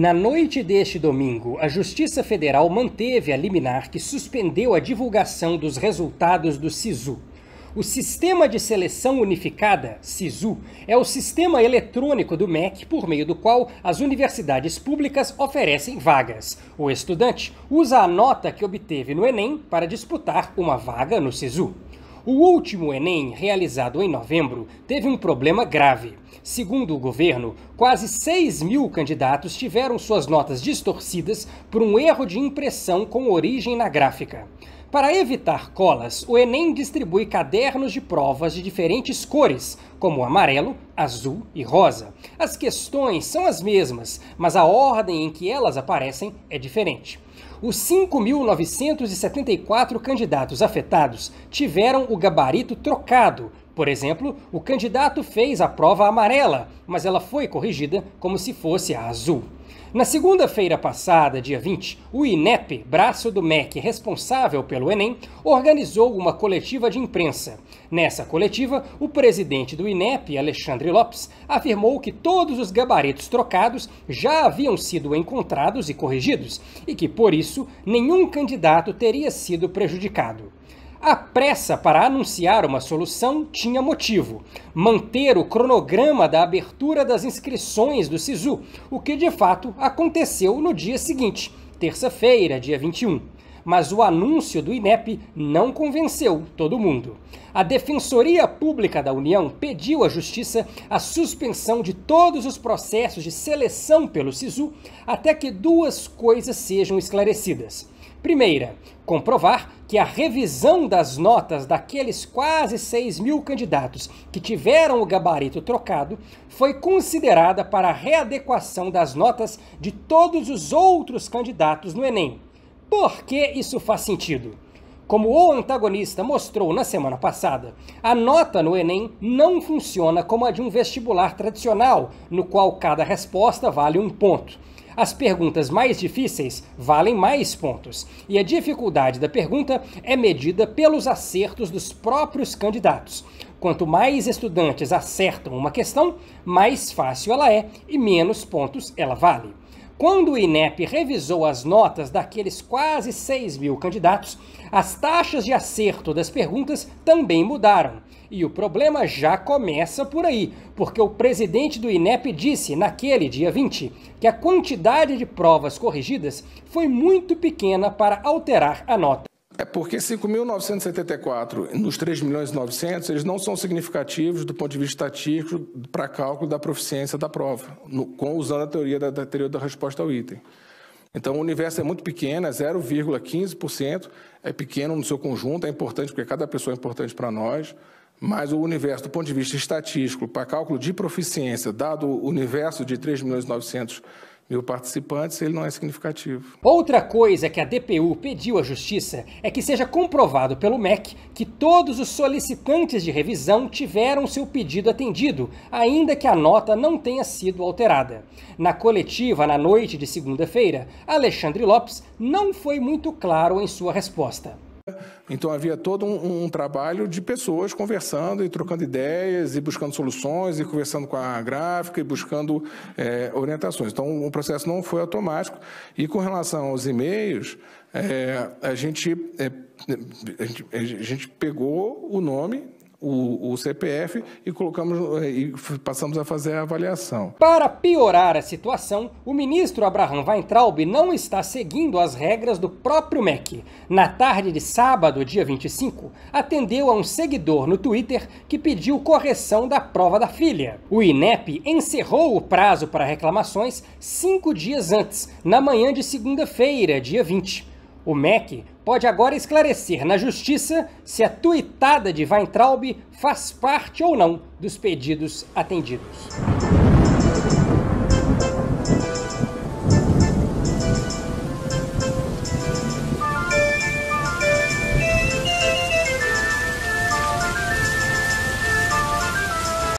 Na noite deste domingo, a Justiça Federal manteve a liminar que suspendeu a divulgação dos resultados do SISU. O Sistema de Seleção Unificada, SISU, é o sistema eletrônico do MEC por meio do qual as universidades públicas oferecem vagas. O estudante usa a nota que obteve no Enem para disputar uma vaga no SISU. O último Enem, realizado em novembro, teve um problema grave. Segundo o governo, quase 6 mil candidatos tiveram suas notas distorcidas por um erro de impressão com origem na gráfica. Para evitar colas, o Enem distribui cadernos de provas de diferentes cores, como amarelo, azul e rosa. As questões são as mesmas, mas a ordem em que elas aparecem é diferente. Os 5.974 candidatos afetados tiveram o gabarito trocado. Por exemplo, o candidato fez a prova amarela, mas ela foi corrigida como se fosse a azul. Na segunda-feira passada, dia 20, o INEP, braço do MEC responsável pelo Enem, organizou uma coletiva de imprensa. Nessa coletiva, o presidente do INEP, Alexandre Lopes, afirmou que todos os gabaritos trocados já haviam sido encontrados e corrigidos e que, por isso, nenhum candidato teria sido prejudicado. A pressa para anunciar uma solução tinha motivo: manter o cronograma da abertura das inscrições do SISU, o que de fato aconteceu no dia seguinte, terça-feira, dia 21. Mas o anúncio do INEP não convenceu todo mundo. A Defensoria Pública da União pediu à Justiça a suspensão de todos os processos de seleção pelo SISU até que duas coisas sejam esclarecidas Primeira, comprovar que a revisão das notas daqueles quase 6 mil candidatos que tiveram o gabarito trocado foi considerada para a readequação das notas de todos os outros candidatos no Enem. Por que isso faz sentido? Como o antagonista mostrou na semana passada, a nota no Enem não funciona como a de um vestibular tradicional, no qual cada resposta vale um ponto as perguntas mais difíceis valem mais pontos, e a dificuldade da pergunta é medida pelos acertos dos próprios candidatos. Quanto mais estudantes acertam uma questão, mais fácil ela é e menos pontos ela vale. Quando o INEP revisou as notas daqueles quase 6 mil candidatos, as taxas de acerto das perguntas também mudaram. E o problema já começa por aí, porque o presidente do INEP disse, naquele dia 20, que a quantidade de provas corrigidas foi muito pequena para alterar a nota. É porque 5.974 nos 3 milhões e 900, eles não são significativos do ponto de vista estatístico para cálculo da proficiência da prova, no, com, usando a teoria da, da teoria da resposta ao item. Então, o universo é muito pequeno, é 0,15%, é pequeno no seu conjunto, é importante porque cada pessoa é importante para nós, mas o universo, do ponto de vista estatístico, para cálculo de proficiência, dado o universo de 3 milhões e 900 mil participantes, ele não é significativo. Outra coisa que a DPU pediu à Justiça é que seja comprovado pelo MEC que todos os solicitantes de revisão tiveram seu pedido atendido, ainda que a nota não tenha sido alterada. Na coletiva, na noite de segunda-feira, Alexandre Lopes não foi muito claro em sua resposta. Então havia todo um, um, trabalho de pessoas conversando e trocando ideias e buscando soluções e conversando com a gráfica e buscando é, orientações. Então o processo não foi automático. E com relação aos e-mails, é, a, gente, é, a, gente, a gente pegou o nome o, o, CPF e colocamos e passamos a fazer a avaliação. Para piorar a situação, o ministro Abraham Weintraub não está seguindo as regras do próprio MEC. Na tarde de sábado, dia 25, atendeu a um seguidor no Twitter que pediu correção da prova da filha. O INEP encerrou o prazo para reclamações cinco dias antes, na manhã de segunda-feira, dia 20. O MEC pode agora esclarecer na justiça se a tuitada de Weintraub faz parte ou não dos pedidos atendidos.